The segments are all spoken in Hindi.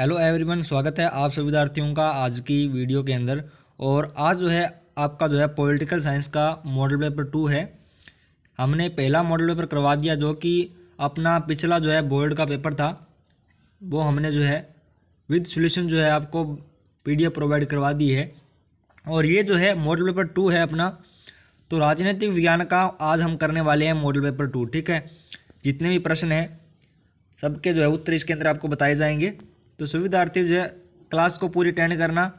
हेलो एवरीवन स्वागत है आप सभी विद्यार्थियों का आज की वीडियो के अंदर और आज जो है आपका जो है पॉलिटिकल साइंस का मॉडल पेपर टू है हमने पहला मॉडल पेपर करवा दिया जो कि अपना पिछला जो है बोर्ड का पेपर था वो हमने जो है विद सॉल्यूशन जो है आपको पीडीएफ प्रोवाइड करवा दी है और ये जो है मॉडल पेपर टू है अपना तो राजनीतिक विज्ञान का आज हम करने वाले हैं मॉडल पेपर टू ठीक है जितने भी प्रश्न हैं सबके जो है उत्तर इसके अंदर आपको बताए जाएंगे तो विद्यार्थी जो है क्लास को पूरी अटेंड करना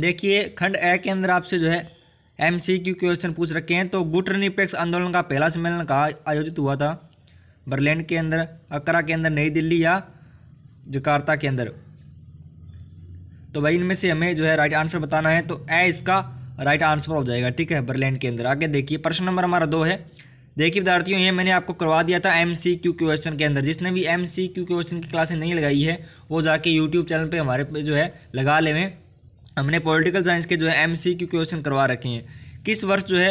देखिए खंड ए के अंदर आपसे जो है एम सी क्यू क्वेश्चन पूछ रखे हैं तो गुट निरपेक्ष आंदोलन का पहला सम्मेलन कहाँ आयोजित हुआ था बर्लिन के अंदर अकरा के अंदर नई दिल्ली या जकार्ता के अंदर तो भाई इनमें से हमें जो है राइट आंसर बताना है तो ए इसका राइट आंसर हो जाएगा ठीक है बर्लिन के अंदर आगे देखिए प्रश्न नंबर हमारा दो है देखिए विद्यार्थियों ये मैंने आपको करवा दिया था एम सी क्यू क्वेश्चन के अंदर जिसने भी एम सी क्यू क्वेश्चन की क्लासें नहीं लगाई है वो जाके यूट्यूब चैनल पर हमारे पे जो है लगा लेवें हमने पॉलिटिकल साइंस के जो है एम सी क्यू क्वेश्चन करवा रखे हैं किस वर्ष जो है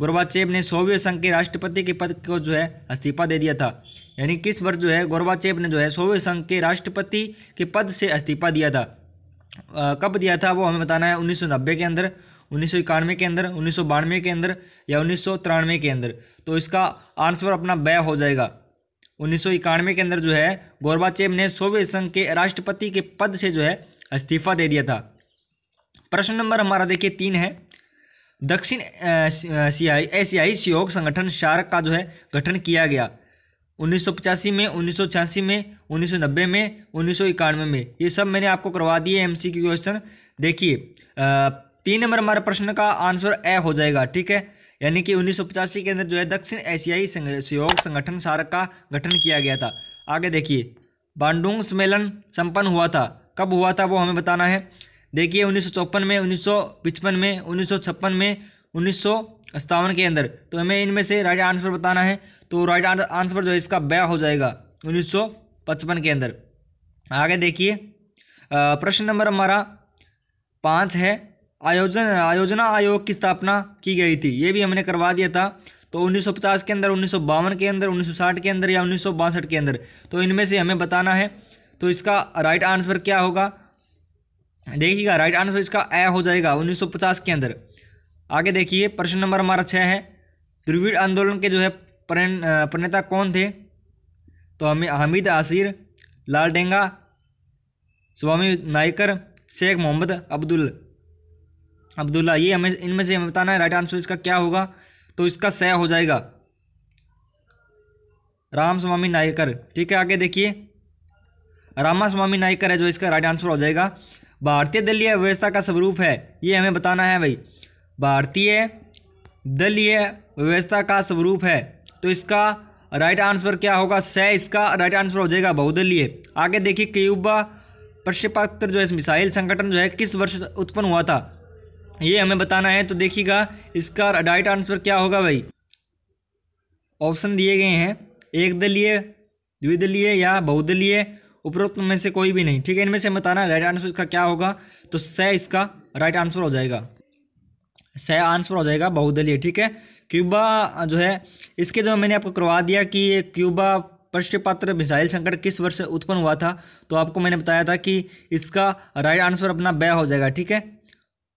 गोरबाचेब ने सोवियत संघ के राष्ट्रपति के पद को जो है इस्तीफा दे दिया था यानी किस वर्ष जो है गोरबाचेब ने जो है सोवियत संघ के राष्ट्रपति के पद से इस्तीफा दिया था आ, कब दिया था वो हमें बताना है उन्नीस के अंदर उन्नीस के अंदर उन्नीस के अंदर या उन्नीस के अंदर तो इसका आंसर अपना बया हो जाएगा उन्नीस के अंदर जो है गोरबाचेब ने सोवियत संघ के राष्ट्रपति के पद से जो है इस्तीफा दे दिया था प्रश्न नंबर हमारा देखिए तीन है दक्षिण एशियाई एशियाई सहयोग संगठन शार्क का जो है गठन किया गया उन्नीस में उन्नीस में उन्नीस में उन्नीस में ये सब मैंने आपको करवा दिए एम सी क्वेश्चन देखिए तीन नंबर हमारे प्रश्न का आंसर ए हो जाएगा ठीक है यानी कि उन्नीस के अंदर जो है दक्षिण एशियाई सहयोग संगठन सारक का गठन किया गया था आगे देखिए बांडुंग सम्मेलन संपन्न हुआ था कब हुआ था वो हमें बताना है देखिए उन्नीस में उन्नीस में उन्नीस में उन्नीस के अंदर तो हमें इनमें से राइट आंसर बताना है तो राइट आंसर जो है इसका बै हो जाएगा उन्नीस के अंदर आगे देखिए प्रश्न नंबर हमारा पाँच है आयोजन आयोजना आयोग की स्थापना की गई थी ये भी हमने करवा दिया था तो 1950 के अंदर उन्नीस के अंदर 1960 के अंदर या उन्नीस के अंदर तो इनमें से हमें बताना है तो इसका राइट आंसर क्या होगा देखिएगा राइट आंसर इसका ए हो जाएगा 1950 के अंदर आगे देखिए प्रश्न नंबर हमारा छः है द्रविड़ आंदोलन के जो है प्रणेता कौन थे तो हमें हमीद आसिर लाल डेंगा स्वामी नायकर शेख मोहम्मद अब्दुल अब्दुल्ला ये हमें इनमें से हमें बताना है राइट आंसर इसका क्या होगा तो इसका सह हो जाएगा राम स्वामी नायकर ठीक है आगे देखिए रामा स्वामी नायकर है जो इसका राइट आंसर हो जाएगा भारतीय दलीय व्यवस्था का स्वरूप है ये हमें बताना है भाई भारतीय दलीय व्यवस्था का स्वरूप है तो इसका राइट आंसर क्या होगा स इसका राइट आंसर हो जाएगा बहुदलीय आगे देखिए क्यूबा प्रक्षेपास्त्र जो है मिसाइल संगठन जो है किस वर्ष उत्पन्न हुआ था ये हमें बताना है तो देखिएगा इसका राइट आंसर क्या होगा भाई ऑप्शन दिए गए हैं एक दलीय द्विदलीय या बहुदलीय उपरोक्त में से कोई भी नहीं ठीक है इनमें से बताना राइट आंसर इसका क्या होगा तो स इसका राइट आंसर हो जाएगा स आंसर हो जाएगा बहुदलीय ठीक है क्यूबा जो है इसके जो मैंने आपको करवा दिया कि ये क्यूबा पात्र मिसाइल संकट किस वर्ष उत्पन्न हुआ था तो आपको मैंने बताया था कि इसका राइट आंसर अपना बै हो जाएगा ठीक है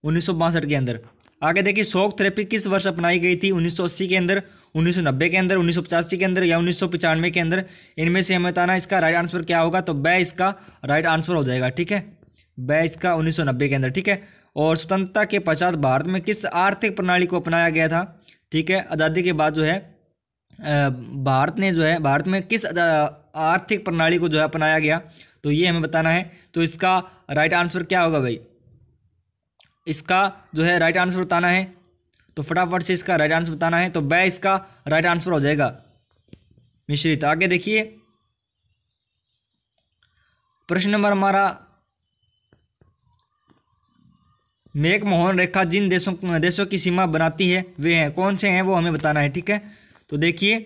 उन्नीस के अंदर आगे देखिए शोक थेरेपी किस वर्ष अपनाई गई थी 1980 के अंदर 1990 के अंदर उन्नीस के अंदर या उन्नीस के अंदर इनमें से हमें बताना इसका राइट आंसर क्या होगा तो बै इसका राइट आंसर हो जाएगा ठीक है बै इसका उन्नीस के अंदर ठीक है और स्वतंत्रता के पश्चात भारत में किस आर्थिक प्रणाली को अपनाया गया था ठीक है आज़ादी के बाद जो है भारत ने जो है भारत में किस आर्थिक प्रणाली को जो है अपनाया गया तो ये हमें बताना है तो इसका राइट आंसर क्या होगा भाई इसका जो है राइट आंसर बताना है तो फटाफट से इसका राइट आंसर बताना है तो बै इसका राइट आंसर हो जाएगा मिश्रित आगे देखिए प्रश्न नंबर हमारा मेघ मोहन रेखा जिन देशों देशों की सीमा बनाती है वे हैं कौन से हैं वो हमें बताना है ठीक है तो देखिए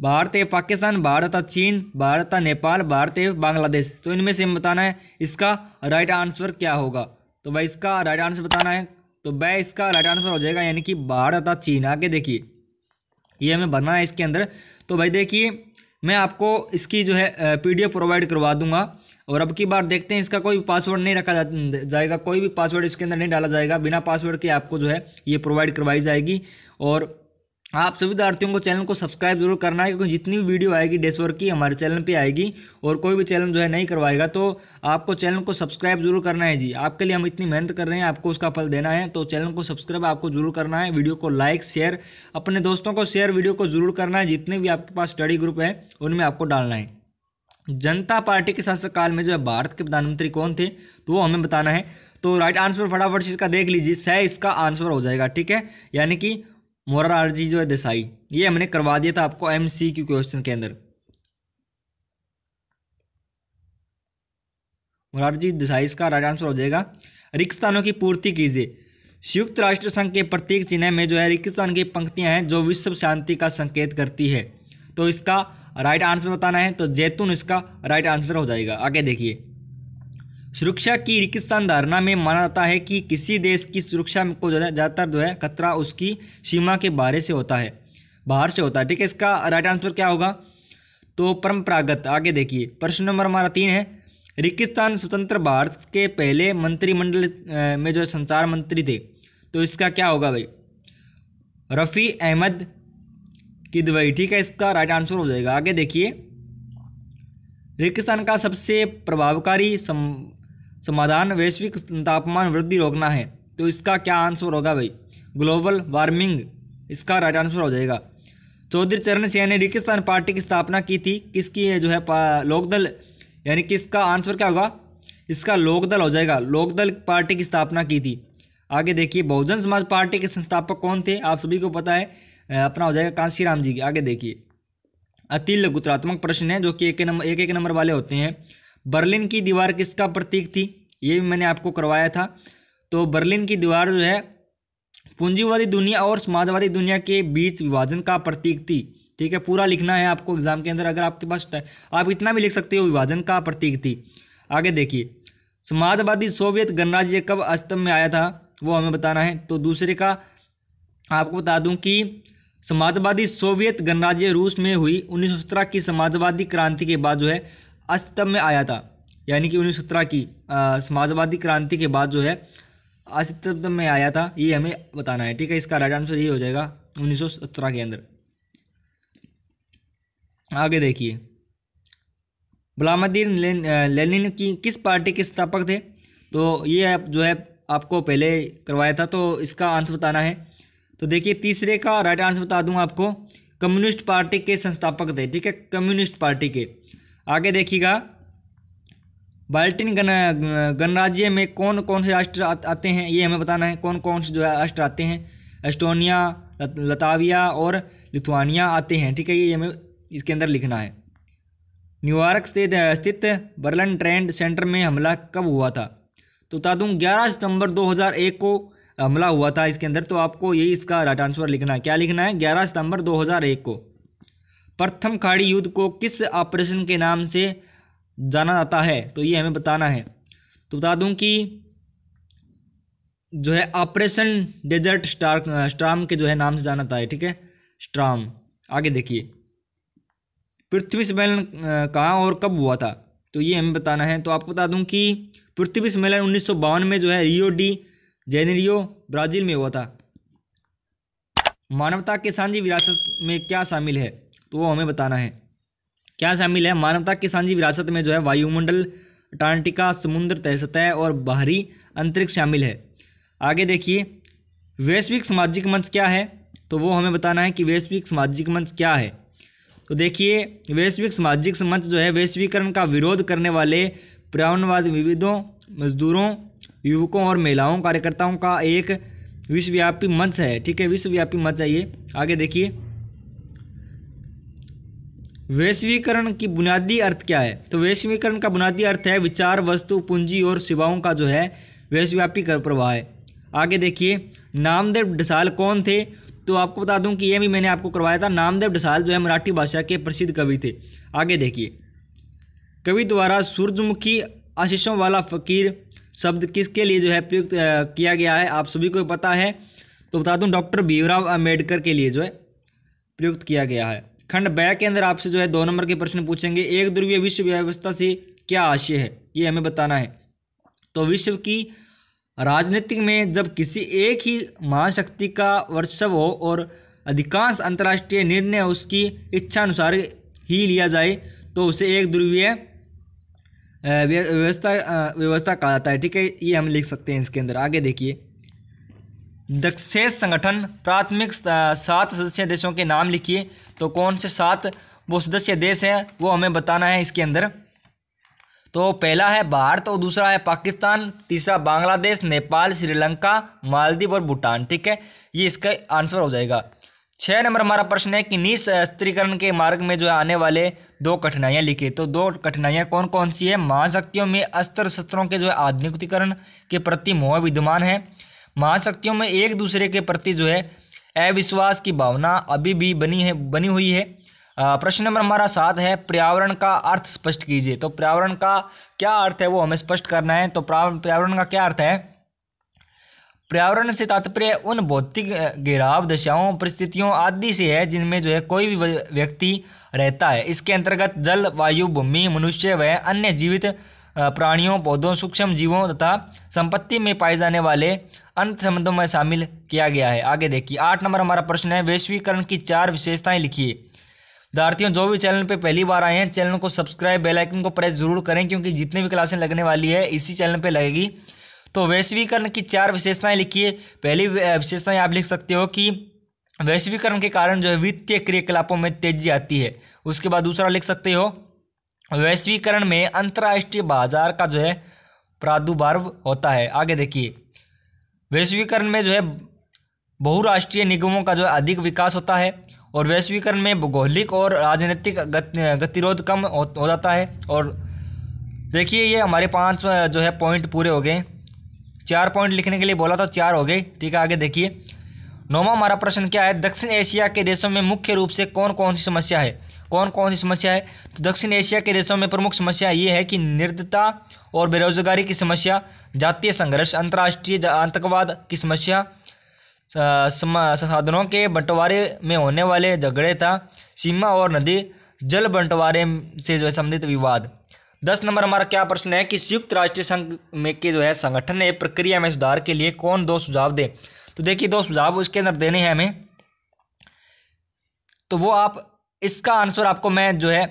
भारत है पाकिस्तान भारत है चीन भारत है नेपाल भारत है बांग्लादेश तो इनमें से हमें बताना है इसका राइट आंसर क्या होगा तो भाई इसका राइट आंसर बताना है तो वह इसका राइट आंसर हो जाएगा यानी कि भारत तथा चीन आगे देखिए ये हमें भरना है इसके अंदर तो भाई देखिए मैं आपको इसकी जो है पीडीएफ प्रोवाइड करवा दूंगा और अब की बार देखते हैं इसका कोई पासवर्ड नहीं रखा जाएगा कोई भी पासवर्ड इसके अंदर नहीं डाला जाएगा बिना पासवर्ड के आपको जो है ये प्रोवाइड करवाई जाएगी और आप सभी विद्यार्थियों को चैनल को सब्सक्राइब जरूर करना है क्योंकि जितनी भी वीडियो आएगी डेस्कवर्क की हमारे चैनल पे आएगी और कोई भी चैनल जो है नहीं करवाएगा तो आपको चैनल को सब्सक्राइब जरूर करना है जी आपके लिए हम इतनी मेहनत कर रहे हैं आपको उसका फल देना है तो चैनल को सब्सक्राइब आपको जरूर करना है वीडियो को लाइक शेयर अपने दोस्तों को शेयर वीडियो को जरूर करना है जितने भी आपके पास स्टडी ग्रुप है उनमें आपको डालना है जनता पार्टी के शासनकाल में जो है भारत के प्रधानमंत्री कौन थे तो वो हमें बताना है तो राइट आंसर फटाफट से इसका देख लीजिए सह इसका आंसर हो जाएगा ठीक है यानी कि मोरा आरजी जो है देसाई ये हमने करवा दिया था आपको एम सी क्यू क्वेश्चन के अंदर मोरारजी देसाई इसका राइट आंसर हो जाएगा रिक्स्तानों की पूर्ति कीजिए संयुक्त राष्ट्र संघ के प्रत्येक चिन्ह में जो है रिक्स्तान की पंक्तियां हैं जो विश्व शांति का संकेत करती है तो इसका राइट आंसर बताना है तो जैतून इसका राइट आंसर हो जाएगा आगे देखिए सुरक्षा की रिकिस्तान धारणा में माना जाता है कि किसी देश की सुरक्षा को ज़्यादातर जो है खतरा उसकी सीमा के बाहर से होता है बाहर से होता है ठीक है इसका राइट आंसर क्या होगा तो परंपरागत आगे देखिए प्रश्न नंबर हमारा तीन है रिकिस्तान स्वतंत्र भारत के पहले मंत्रिमंडल में जो संचार मंत्री थे तो इसका क्या होगा भाई रफ़ी अहमद किदवई ठीक है इसका राइट आंसर हो जाएगा आगे देखिए रेगिस्तान का सबसे प्रभावकारी समाधान वैश्विक तापमान वृद्धि रोकना है तो इसका क्या आंसर होगा भाई ग्लोबल वार्मिंग इसका राइट आंसर हो जाएगा चौधरी चरण सिंह ने रिकिस्तान पार्टी की स्थापना की थी किसकी है जो है लोकदल यानी किसका आंसर क्या होगा इसका लोकदल हो जाएगा लोकदल पार्टी की स्थापना की थी आगे देखिए बहुजन समाज पार्टी के संस्थापक कौन थे आप सभी को पता है अपना हो जाएगा कांशी राम जी की आगे देखिए अतिल गुत्रात्मक प्रश्न है जो कि एक नंबर एक एक नंबर वाले होते हैं बर्लिन की दीवार किसका प्रतीक थी ये भी मैंने आपको करवाया था तो बर्लिन की दीवार जो है पूंजीवादी दुनिया और समाजवादी दुनिया के बीच विभाजन का प्रतीक थी ठीक है पूरा लिखना है आपको एग्जाम के अंदर अगर आपके पास आप इतना भी लिख सकते हो विभाजन का प्रतीक थी आगे देखिए समाजवादी सोवियत गणराज्य कब अस्तम में आया था वो हमें बताना है तो दूसरे का आपको बता दूं कि समाजवादी सोवियत गणराज्य रूस में हुई उन्नीस की समाजवादी क्रांति के बाद जो है अस्तित्व में आया था यानी कि उन्नीस की समाजवादी क्रांति के बाद जो है अस्तित्व में आया था ये हमें बताना है ठीक है इसका राइट आंसर ये हो जाएगा उन्नीस के अंदर आगे देखिए व्लादिर लेनिन की किस पार्टी के स्थापक थे तो ये जो है आपको पहले करवाया था तो इसका आंसर बताना है तो देखिए तीसरे का राइट आंसर बता दूँ आपको कम्युनिस्ट पार्टी के संस्थापक थे ठीक है कम्युनिस्ट पार्टी के आगे देखिएगा बाल्टिन गण गणराज्य में कौन कौन से राष्ट्र आते हैं ये हमें बताना है कौन कौन से जो है राष्ट्र आते हैं एस्टोनिया लताविया और लिथुआनिया आते हैं ठीक है ये हमें इसके अंदर लिखना है न्यूयॉर्क स्थित स्थित बर्लन ट्रेंड सेंटर में हमला कब हुआ था तो बता दूँ ग्यारह सितंबर 2001 को हमला हुआ था इसके अंदर तो आपको यही इसका राइट आंसर लिखना है क्या लिखना है ग्यारह सितंबर दो को प्रथम खाड़ी युद्ध को किस ऑपरेशन के नाम से जाना जाता है तो ये हमें बताना है तो बता दूं कि जो है ऑपरेशन डेजर्ट स्टार स्ट्राम के जो है नाम से जाना है ठीक है स्ट्राम आगे देखिए पृथ्वी सम्मेलन कहाँ और कब हुआ था तो ये हमें बताना है तो आपको बता दूं कि पृथ्वी सम्मेलन उन्नीस में जो है रियो डी जेनेरियो ब्राज़ील में हुआ था मानवता के सांझी विरासत में क्या शामिल है तो वो हमें बताना है क्या शामिल है मानवता की सांझी विरासत में जो है वायुमंडल अटांटिका समुद्र सतह और बाहरी अंतरिक्ष शामिल है आगे देखिए वैश्विक सामाजिक मंच क्या है तो वो हमें बताना है कि वैश्विक सामाजिक मंच क्या है तो देखिए वैश्विक सामाजिक मंच जो है वैश्वीकरण का विरोध करने वाले पर्यावरणवाद विविधों मजदूरों युवकों और महिलाओं कार्यकर्ताओं का एक विश्वव्यापी मंच है ठीक है विश्वव्यापी मंच है ये आगे देखिए वैश्वीकरण की बुनियादी अर्थ क्या है तो वैश्वीकरण का बुनियादी अर्थ है विचार वस्तु पूंजी और सेवाओं का जो है वैश्वव्यापी कर प्रवाह है आगे देखिए नामदेव ढसाल कौन थे तो आपको बता दूं कि यह भी मैंने आपको करवाया था नामदेव ढसाल जो है मराठी भाषा के प्रसिद्ध कवि थे आगे देखिए कवि द्वारा सूर्यमुखी आशीषों वाला फ़कीर शब्द किसके लिए जो है प्रयुक्त किया गया है आप सभी को पता है तो बता दूं डॉक्टर भीमराव अम्बेडकर के लिए जो है प्रयुक्त किया गया है खंड बया के अंदर आपसे जो है दो नंबर के प्रश्न पूछेंगे एक ध्रुवीय विश्व व्यवस्था से क्या आशय है ये हमें बताना है तो विश्व की राजनीतिक में जब किसी एक ही महाशक्ति का वर्षव हो और अधिकांश अंतर्राष्ट्रीय निर्णय उसकी इच्छानुसार ही लिया जाए तो उसे एक ध्रुवीय व्यवस्था व्यवस्था कहा जाता है ठीक है ये हम लिख सकते हैं इसके अंदर आगे देखिए दक्षेस संगठन प्राथमिक सात सदस्य देशों के नाम लिखिए तो कौन से सात वो सदस्य देश हैं वो हमें बताना है इसके अंदर तो पहला है भारत और दूसरा है पाकिस्तान तीसरा बांग्लादेश नेपाल श्रीलंका मालदीव और भूटान ठीक है ये इसका आंसर हो जाएगा छः नंबर हमारा प्रश्न है कि निशस्त्रीकरण के मार्ग में जो है आने वाले दो कठिनाइयाँ लिखे तो दो कठिनाइयाँ कौन कौन सी है महाशक्तियों में अस्त्र शस्त्रों के जो है आधुनिकीकरण के प्रति मोह विद्यमान है महाशक्तियों में एक दूसरे के प्रति जो है अविश्वास की भावना अभी भी बनी है बनी हुई है प्रश्न नंबर हमारा सात है पर्यावरण का अर्थ स्पष्ट कीजिए तो पर्यावरण का क्या अर्थ है वो हमें स्पष्ट करना है तो पर्यावरण का क्या अर्थ है पर्यावरण से तात्पर्य उन भौतिक घेराव दशाओं परिस्थितियों आदि से है जिनमें जो है कोई भी व्यक्ति रहता है इसके अंतर्गत जल वायु भूमि मनुष्य व अन्य जीवित प्राणियों पौधों सूक्ष्म जीवों तथा संपत्ति में पाए जाने वाले अन्य संबंधों में शामिल किया गया है आगे देखिए आठ नंबर हमारा प्रश्न है वैश्वीकरण की चार विशेषताएं लिखिए विद्यार्थियों जो भी चैनल पे पहली बार आए हैं चैनल को सब्सक्राइब बेल आइकन को प्रेस जरूर करें क्योंकि जितनी भी क्लासें लगने वाली है इसी चैनल पे लगेगी तो वैश्वीकरण की चार विशेषताएं लिखिए पहली विशेषताएं आप लिख सकते हो कि वैश्वीकरण के कारण जो है वित्तीय क्रियाकलापों में तेजी आती है उसके बाद दूसरा लिख सकते हो वैश्वीकरण में अंतर्राष्ट्रीय बाजार का जो है प्रादुर्भाव होता है आगे देखिए वैश्वीकरण में जो है बहुराष्ट्रीय निगमों का जो है अधिक विकास होता है और वैश्वीकरण में भौगोलिक और राजनीतिक गतिरोध कम हो, जाता है और देखिए ये हमारे पांच जो है पॉइंट पूरे हो गए चार पॉइंट लिखने के लिए बोला था चार हो गए ठीक है आगे देखिए नौवा हमारा प्रश्न क्या है दक्षिण एशिया के देशों में मुख्य रूप से कौन कौन सी समस्या है कौन कौन सी समस्या है तो दक्षिण एशिया के देशों में प्रमुख समस्या ये है कि निर्दता और बेरोजगारी की समस्या जातीय संघर्ष अंतर्राष्ट्रीय आतंकवाद की समस्या संसाधनों के बंटवारे में होने वाले झगड़े था सीमा और नदी जल बंटवारे से जो है संबंधित विवाद दस नंबर हमारा क्या प्रश्न है कि संयुक्त राष्ट्र संघ में के जो है संगठन ने प्रक्रिया में सुधार के लिए कौन दो सुझाव दे तो देखिए दो सुझाव उसके अंदर देने हैं हमें तो वो आप इसका आंसर आपको मैं जो है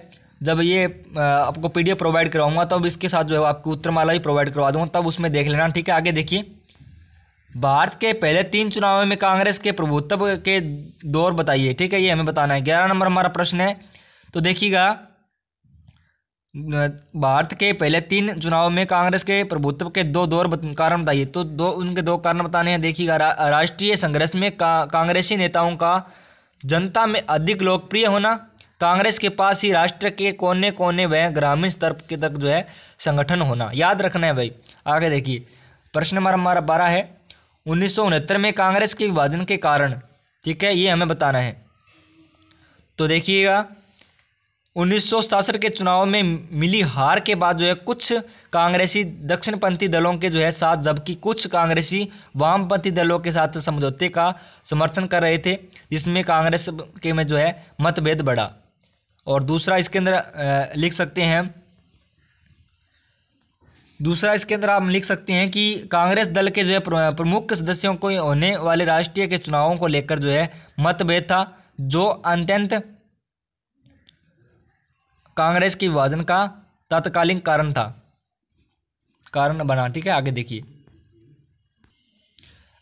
जब ये आपको पी प्रोवाइड करवाऊँगा तब इसके साथ जो है आपको उत्तरमाला भी प्रोवाइड करवा दूंगा तब उसमें देख लेना ठीक है आगे देखिए भारत के पहले तीन चुनावों में कांग्रेस के प्रभुत्व के दौर बताइए ठीक है ये हमें बताना है ग्यारह नंबर हमारा प्रश्न है तो देखिएगा भारत के पहले तीन चुनावों में कांग्रेस के प्रभुत्व के दो दौर कारण बताइए तो दो उनके दो कारण बताने हैं देखिएगा रा, राष्ट्रीय संघर्ष में का, कांग्रेसी नेताओं का जनता में अधिक लोकप्रिय होना कांग्रेस के पास ही राष्ट्र के कोने कोने व ग्रामीण स्तर के तक जो है संगठन होना याद रखना है भाई आगे देखिए प्रश्न नंबर हमारा बारह है उन्नीस में कांग्रेस के विभाजन के कारण ठीक है ये हमें बताना है तो देखिएगा उन्नीस के चुनाव में मिली हार के बाद जो है कुछ कांग्रेसी दक्षिणपंथी दलों के जो है साथ जबकि कुछ कांग्रेसी वामपंथी दलों के साथ समझौते का समर्थन कर रहे थे जिसमें कांग्रेस के में जो है मतभेद बढ़ा और दूसरा इसके अंदर लिख सकते हैं दूसरा इसके अंदर आप लिख सकते हैं कि कांग्रेस दल के जो है प्रमुख सदस्यों को होने वाले राष्ट्रीय के चुनावों को लेकर जो है मतभेद था जो अत्यंत कांग्रेस के विभाजन का तत्कालीन कारण था कारण बना ठीक है आगे देखिए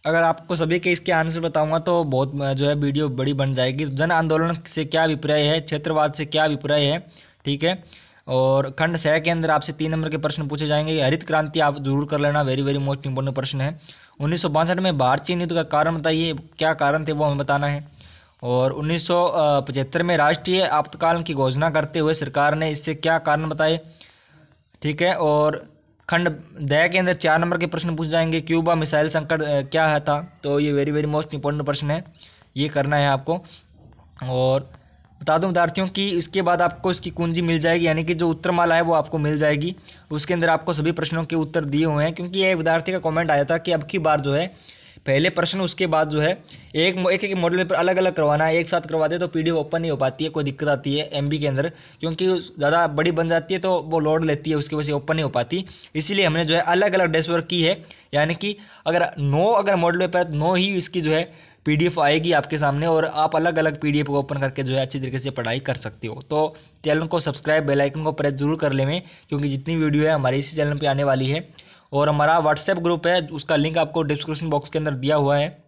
अगर आपको सभी के इसके आंसर बताऊंगा तो बहुत जो है वीडियो बड़ी बन जाएगी जन आंदोलन से क्या अभिप्राय है क्षेत्रवाद से क्या अभिप्राय है ठीक है और खंड सह के अंदर आपसे तीन नंबर के प्रश्न पूछे जाएंगे हरित क्रांति आप जरूर कर लेना वेरी वेरी मोस्ट इंपॉर्टेंट प्रश्न है उन्नीस में भारतीय नीति का कारण बताइए क्या कारण थे वो हमें बताना है और उन्नीस में राष्ट्रीय आपातकाल की घोषणा करते हुए सरकार ने इससे क्या कारण बताए ठीक है और खंड दया के अंदर चार नंबर के प्रश्न पूछ जाएंगे क्यूबा मिसाइल संकट क्या है था तो ये वेरी वेरी मोस्ट इंपॉर्टेंट प्रश्न है ये करना है आपको और बता दूं विद्यार्थियों कि इसके बाद आपको इसकी कुंजी मिल जाएगी यानी कि जो उत्तर माला है वो आपको मिल जाएगी उसके अंदर आपको सभी प्रश्नों के उत्तर दिए हुए हैं क्योंकि ये विद्यार्थी का कॉमेंट आया था कि अब की बार जो है पहले प्रश्न उसके बाद जो है एक एक एक मॉडल पेपर अलग अलग करवाना है एक साथ करवा दे तो पीडीएफ ओपन नहीं हो पाती है कोई दिक्कत आती है एमबी के अंदर क्योंकि ज़्यादा बड़ी बन जाती है तो वो लोड लेती है उसकी वजह से ओपन नहीं हो पाती इसीलिए हमने जो है अलग अलग डेस्क वर्क की है यानी कि अगर नौ अगर मॉडल पेपर नौ ही इसकी जो है पी आएगी आपके सामने और आप अलग अलग पी को ओपन करके जो है अच्छी तरीके से पढ़ाई कर सकते हो तो चैनल को सब्सक्राइब बेलाइकन को प्रेस जरूर कर लेवें क्योंकि जितनी वीडियो है हमारी इसी चैनल पर आने वाली है और हमारा व्हाट्सएप ग्रुप है उसका लिंक आपको डिस्क्रिप्शन बॉक्स के अंदर दिया हुआ है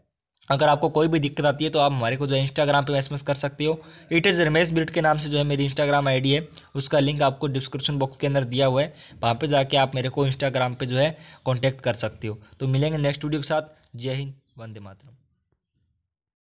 अगर आपको कोई भी दिक्कत आती है तो आप हमारे को जो है इंस्टाग्राम पर मैसेज कर सकते हो इट इज़ रमेश बिरट के नाम से जो है मेरी इंस्टाग्राम आईडी है उसका लिंक आपको डिस्क्रिप्शन बॉक्स के अंदर दिया हुआ है वहाँ पे जाके आप मेरे को इंस्टाग्राम पे जो है कांटेक्ट कर सकते हो तो मिलेंगे नेक्स्ट वीडियो के साथ जय हिंद वंदे मातरम